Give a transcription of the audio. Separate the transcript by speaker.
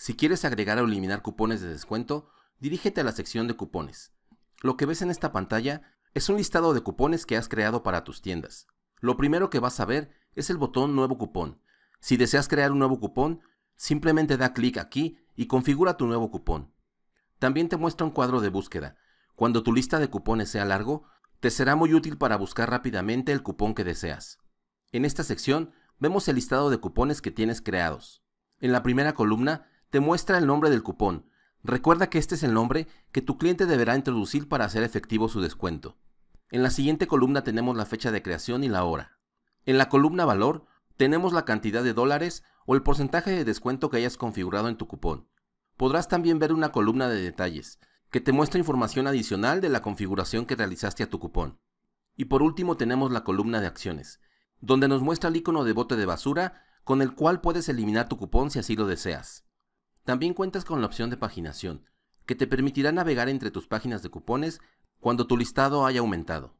Speaker 1: Si quieres agregar o eliminar cupones de descuento, dirígete a la sección de cupones. Lo que ves en esta pantalla es un listado de cupones que has creado para tus tiendas. Lo primero que vas a ver es el botón Nuevo cupón. Si deseas crear un nuevo cupón, simplemente da clic aquí y configura tu nuevo cupón. También te muestra un cuadro de búsqueda. Cuando tu lista de cupones sea largo, te será muy útil para buscar rápidamente el cupón que deseas. En esta sección vemos el listado de cupones que tienes creados. En la primera columna te muestra el nombre del cupón. Recuerda que este es el nombre que tu cliente deberá introducir para hacer efectivo su descuento. En la siguiente columna tenemos la fecha de creación y la hora. En la columna valor tenemos la cantidad de dólares o el porcentaje de descuento que hayas configurado en tu cupón. Podrás también ver una columna de detalles, que te muestra información adicional de la configuración que realizaste a tu cupón. Y por último tenemos la columna de acciones, donde nos muestra el icono de bote de basura con el cual puedes eliminar tu cupón si así lo deseas. También cuentas con la opción de paginación, que te permitirá navegar entre tus páginas de cupones cuando tu listado haya aumentado.